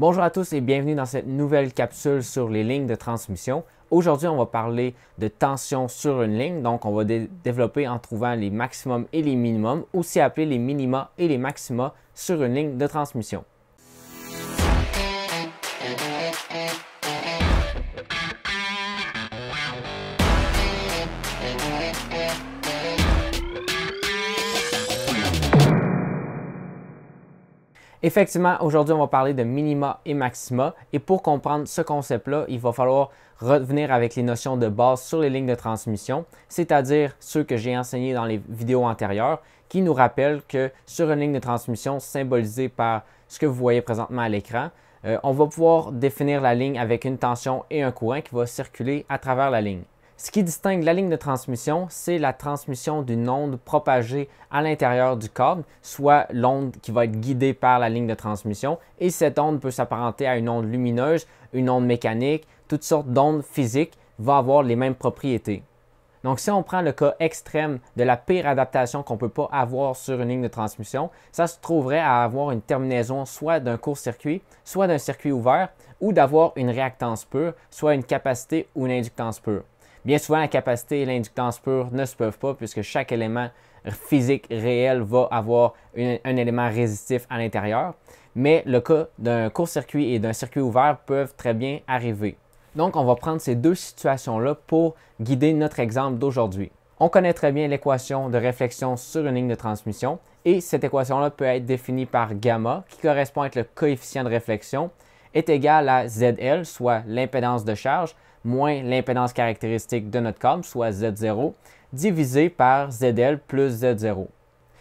Bonjour à tous et bienvenue dans cette nouvelle capsule sur les lignes de transmission. Aujourd'hui, on va parler de tension sur une ligne, donc on va développer en trouvant les maximums et les minimums, aussi appelés les minima et les maxima sur une ligne de transmission. Effectivement, aujourd'hui, on va parler de minima et maxima. Et pour comprendre ce concept-là, il va falloir revenir avec les notions de base sur les lignes de transmission, c'est-à-dire ceux que j'ai enseignés dans les vidéos antérieures, qui nous rappellent que sur une ligne de transmission symbolisée par ce que vous voyez présentement à l'écran, euh, on va pouvoir définir la ligne avec une tension et un courant qui va circuler à travers la ligne. Ce qui distingue la ligne de transmission, c'est la transmission d'une onde propagée à l'intérieur du câble, soit l'onde qui va être guidée par la ligne de transmission, et cette onde peut s'apparenter à une onde lumineuse, une onde mécanique, toutes sortes d'ondes physiques vont avoir les mêmes propriétés. Donc si on prend le cas extrême de la pire adaptation qu'on ne peut pas avoir sur une ligne de transmission, ça se trouverait à avoir une terminaison soit d'un court-circuit, soit d'un circuit ouvert, ou d'avoir une réactance pure, soit une capacité ou une inductance pure. Bien souvent, la capacité et l'inductance pure ne se peuvent pas puisque chaque élément physique réel va avoir un élément résistif à l'intérieur, mais le cas d'un court-circuit et d'un circuit ouvert peuvent très bien arriver. Donc, on va prendre ces deux situations-là pour guider notre exemple d'aujourd'hui. On connaît très bien l'équation de réflexion sur une ligne de transmission et cette équation-là peut être définie par gamma, qui correspond avec le coefficient de réflexion, est égal à ZL, soit l'impédance de charge, moins l'impédance caractéristique de notre câble, soit Z0, divisé par ZL plus Z0.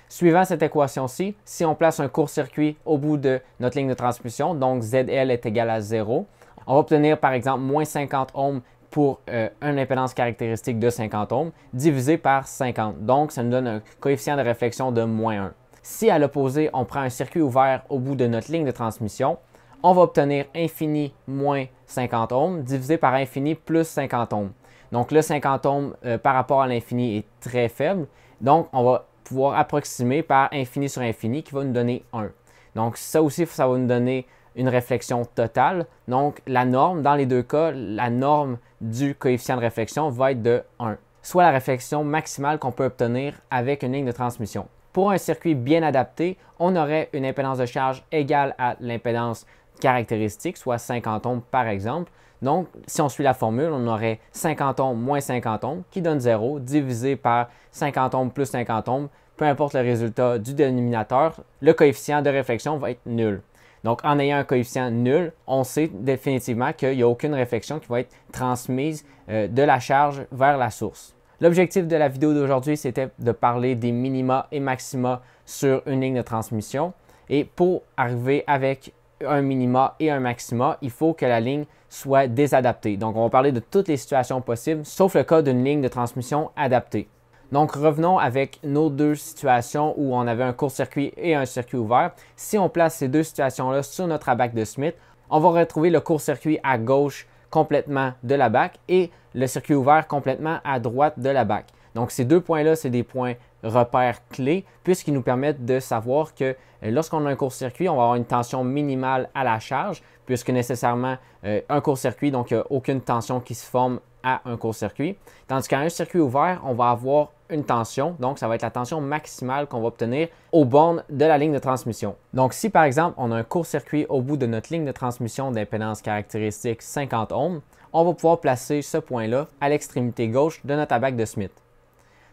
Suivant cette équation-ci, si on place un court-circuit au bout de notre ligne de transmission, donc ZL est égal à 0, on va obtenir par exemple moins 50 ohms pour euh, une impédance caractéristique de 50 ohms divisé par 50. Donc, ça nous donne un coefficient de réflexion de moins 1. Si à l'opposé, on prend un circuit ouvert au bout de notre ligne de transmission, on va obtenir infini moins 50 ohms divisé par infini plus 50 ohms. Donc le 50 ohms euh, par rapport à l'infini est très faible. Donc on va pouvoir approximer par infini sur infini qui va nous donner 1. Donc ça aussi, ça va nous donner une réflexion totale. Donc la norme, dans les deux cas, la norme du coefficient de réflexion va être de 1, soit la réflexion maximale qu'on peut obtenir avec une ligne de transmission. Pour un circuit bien adapté, on aurait une impédance de charge égale à l'impédance caractéristiques, soit 50 ohms par exemple. Donc, si on suit la formule, on aurait 50 ohms moins 50 ohms qui donne 0 divisé par 50 ohms plus 50 ohms. Peu importe le résultat du dénominateur, le coefficient de réflexion va être nul. Donc, en ayant un coefficient nul, on sait définitivement qu'il n'y a aucune réflexion qui va être transmise euh, de la charge vers la source. L'objectif de la vidéo d'aujourd'hui, c'était de parler des minima et maxima sur une ligne de transmission. Et pour arriver avec un minima et un maxima, il faut que la ligne soit désadaptée. Donc, on va parler de toutes les situations possibles, sauf le cas d'une ligne de transmission adaptée. Donc, revenons avec nos deux situations où on avait un court-circuit et un circuit ouvert. Si on place ces deux situations-là sur notre abac de Smith, on va retrouver le court-circuit à gauche complètement de la BAC et le circuit ouvert complètement à droite de la BAC. Donc, ces deux points-là, c'est des points repères clés, puisqu'ils nous permettent de savoir que euh, lorsqu'on a un court-circuit, on va avoir une tension minimale à la charge, puisque nécessairement euh, un court-circuit, donc aucune tension qui se forme à un court-circuit. Tandis qu'à un circuit ouvert, on va avoir une tension, donc ça va être la tension maximale qu'on va obtenir aux bornes de la ligne de transmission. Donc si par exemple on a un court-circuit au bout de notre ligne de transmission d'impédance caractéristique 50 ohms, on va pouvoir placer ce point-là à l'extrémité gauche de notre abac de Smith.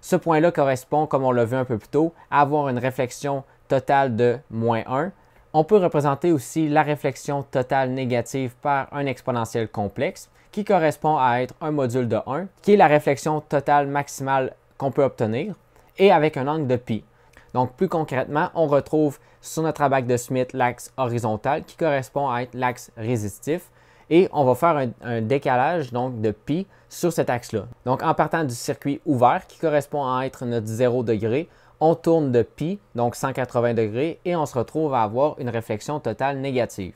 Ce point-là correspond, comme on l'a vu un peu plus tôt, à avoir une réflexion totale de moins 1. On peut représenter aussi la réflexion totale négative par un exponentiel complexe qui correspond à être un module de 1, qui est la réflexion totale maximale qu'on peut obtenir, et avec un angle de pi. Donc plus concrètement, on retrouve sur notre abac de Smith l'axe horizontal qui correspond à être l'axe résistif et on va faire un, décalage de pi sur cet axe-là. Donc en partant du circuit ouvert qui correspond à être notre 0 degré, on tourne de pi, donc 180 degrés, et on se retrouve à avoir une réflexion totale négative.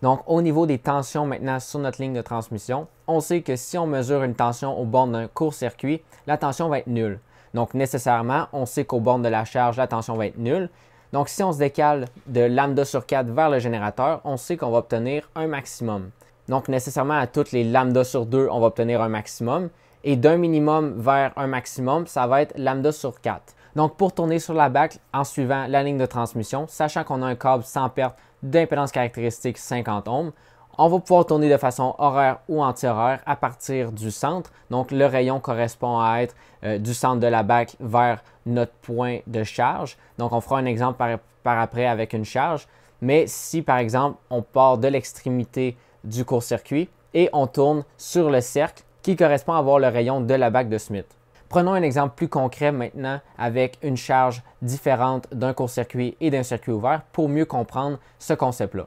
Donc au niveau des tensions maintenant sur notre ligne de transmission, on sait que si on mesure une tension au bord d'un court-circuit, la tension va être nulle. Donc nécessairement, on sait qu'au bornes de la charge, la tension va être nulle. Donc si on se décale de lambda sur 4 vers le générateur, on sait qu'on va obtenir un maximum. Donc, nécessairement, à toutes les lambda sur 2, on va obtenir un maximum. Et d'un minimum vers un maximum, ça va être lambda sur 4. Donc, pour tourner sur la bâcle en suivant la ligne de transmission, sachant qu'on a un câble sans perte d'impédance caractéristique 50 ohms, on va pouvoir tourner de façon horaire ou anti-horaire à partir du centre. Donc, le rayon correspond à être euh, du centre de la bâcle vers notre point de charge. Donc, on fera un exemple par après avec une charge. Mais si, par exemple, on part de l'extrémité du court-circuit et on tourne sur le cercle qui correspond à avoir le rayon de la bague de Smith. Prenons un exemple plus concret maintenant avec une charge différente d'un court-circuit et d'un circuit ouvert pour mieux comprendre ce concept-là.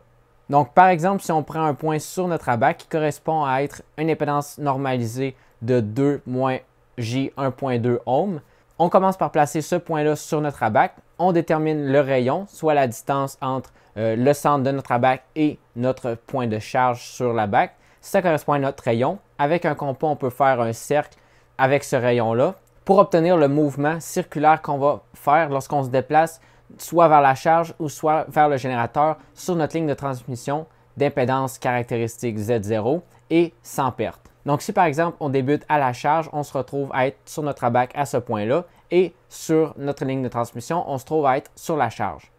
Donc par exemple, si on prend un point sur notre abac qui correspond à être une impédance normalisée de 2 J 1.2 ohm, on commence par placer ce point-là sur notre abac, on détermine le rayon, soit la distance entre euh, le centre de notre abac et notre point de charge sur la bac. Ça correspond à notre rayon. Avec un compas, on peut faire un cercle avec ce rayon-là pour obtenir le mouvement circulaire qu'on va faire lorsqu'on se déplace soit vers la charge ou soit vers le générateur sur notre ligne de transmission d'impédance caractéristique Z0 et sans perte. Donc si par exemple on débute à la charge, on se retrouve à être sur notre abac à ce point-là et sur notre ligne de transmission, on se trouve à être sur la charge.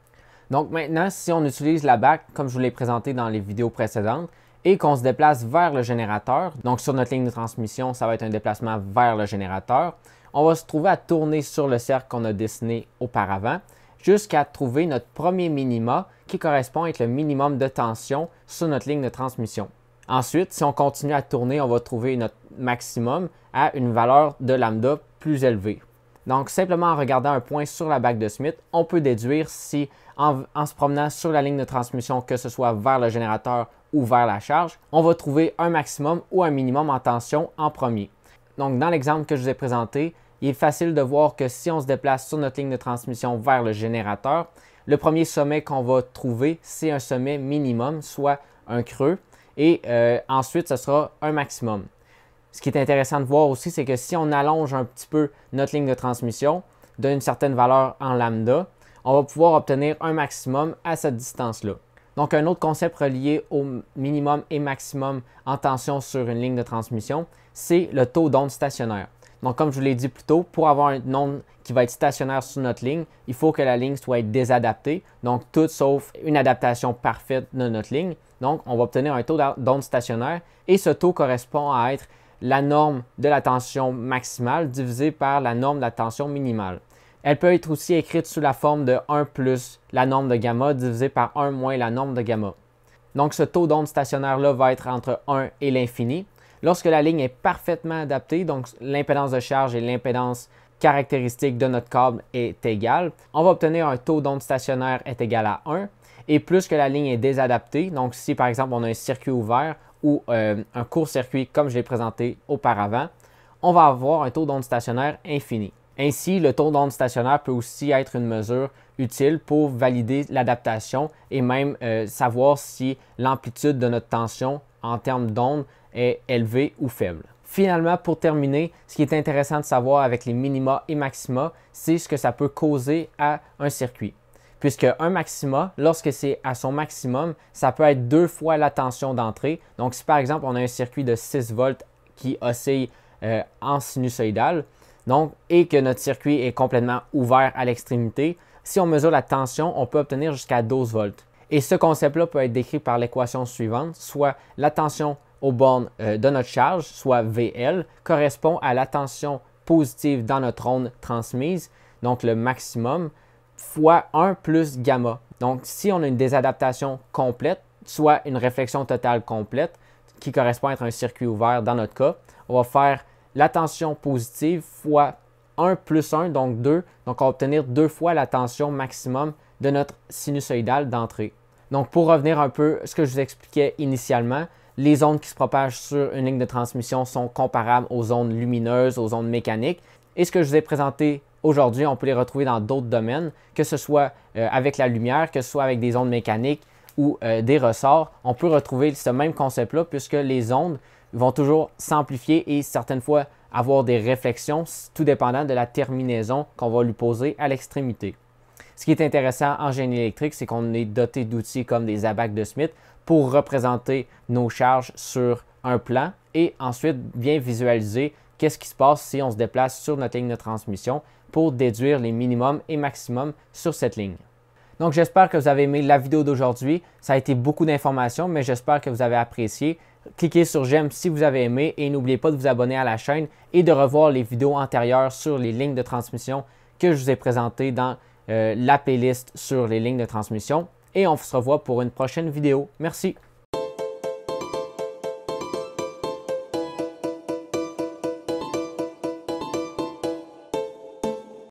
Donc maintenant, si on utilise la BAC comme je vous l'ai présenté dans les vidéos précédentes, et qu'on se déplace vers le générateur, donc sur notre ligne de transmission, ça va être un déplacement vers le générateur, on va se trouver à tourner sur le cercle qu'on a dessiné auparavant, jusqu'à trouver notre premier minima qui correspond avec le minimum de tension sur notre ligne de transmission. Ensuite, si on continue à tourner, on va trouver notre maximum à une valeur de lambda plus élevée. Donc, simplement en regardant un point sur la bague de Smith, on peut déduire si, en, se promenant sur la ligne de transmission, que ce soit vers le générateur ou vers la charge, on va trouver un maximum ou un minimum en tension en premier. Donc, dans l'exemple que je vous ai présenté, il est facile de voir que si on se déplace sur notre ligne de transmission vers le générateur, le premier sommet qu'on va trouver, c'est un sommet minimum, soit un creux, et euh, ensuite, ce sera un maximum. Ce qui est intéressant de voir aussi, c'est que si on allonge un petit peu notre ligne de transmission d'une certaine valeur en lambda, on va pouvoir obtenir un maximum à cette distance-là. Donc, un autre concept relié au minimum et maximum en tension sur une ligne de transmission, c'est le taux d'onde stationnaire. Donc, comme je vous l'ai dit plus tôt, pour avoir une onde qui va être stationnaire sur notre ligne, il faut que la ligne soit désadaptée, donc tout sauf une adaptation parfaite de notre ligne. Donc, on va obtenir un taux d'onde stationnaire et ce taux correspond à être la norme de la tension maximale divisée par la norme de la tension minimale. Elle peut être aussi écrite sous la forme de 1 plus la norme de gamma divisée par 1 moins la norme de gamma. Donc ce taux d'onde stationnaire-là va être entre 1 et l'infini. Lorsque la ligne est parfaitement adaptée, donc l'impédance de charge et l'impédance caractéristique de notre câble est égale, on va obtenir un taux d'onde stationnaire est égal à 1. Et plus que la ligne est désadaptée, donc si par exemple on a un circuit ouvert, ou euh, un court-circuit comme je l'ai présenté auparavant, on va avoir un taux d'onde stationnaire infini. Ainsi, le taux d'onde stationnaire peut aussi être une mesure utile pour valider l'adaptation et même euh, savoir si l'amplitude de notre tension en termes d'onde est élevée ou faible. Finalement, pour terminer, ce qui est intéressant de savoir avec les minima et maxima, c'est ce que ça peut causer à un circuit puisque un maxima, lorsque c'est à son maximum, ça peut être deux fois la tension d'entrée. Donc, si par exemple, on a un circuit de 6 volts qui oscille euh, en sinusoïdale, et que notre circuit est complètement ouvert à l'extrémité, si on mesure la tension, on peut obtenir jusqu'à 12 volts. Et ce concept-là peut être décrit par l'équation suivante, soit la tension aux bornes euh, de notre charge, soit VL, correspond à la tension positive dans notre onde transmise, donc le maximum, fois 1 plus gamma. Donc, si on a une désadaptation complète, soit une réflexion totale complète, qui correspond à être un circuit ouvert dans notre cas, on va faire la tension positive fois 1 plus 1, donc 2. Donc, on va obtenir deux fois la tension maximum de notre sinusoïdale d'entrée. Donc, pour revenir un peu à ce que je vous expliquais initialement, les ondes qui se propagent sur une ligne de transmission sont comparables aux ondes lumineuses, aux ondes mécaniques. Et ce que je vous ai présenté Aujourd'hui, on peut les retrouver dans d'autres domaines, que ce soit euh, avec la lumière, que ce soit avec des ondes mécaniques ou euh, des ressorts. On peut retrouver ce même concept-là puisque les ondes vont toujours s'amplifier et certaines fois avoir des réflexions, tout dépendant de la terminaison qu'on va lui poser à l'extrémité. Ce qui est intéressant en génie électrique, c'est qu'on est doté d'outils comme des abacs de Smith pour représenter nos charges sur un plan et ensuite bien visualiser qu'est-ce qui se passe si on se déplace sur notre ligne de transmission pour déduire les minimums et maximums sur cette ligne. Donc j'espère que vous avez aimé la vidéo d'aujourd'hui. Ça a été beaucoup d'informations, mais j'espère que vous avez apprécié. Cliquez sur j'aime si vous avez aimé et n'oubliez pas de vous abonner à la chaîne et de revoir les vidéos antérieures sur les lignes de transmission que je vous ai présentées dans euh, la playlist sur les lignes de transmission. Et on se revoit pour une prochaine vidéo. Merci.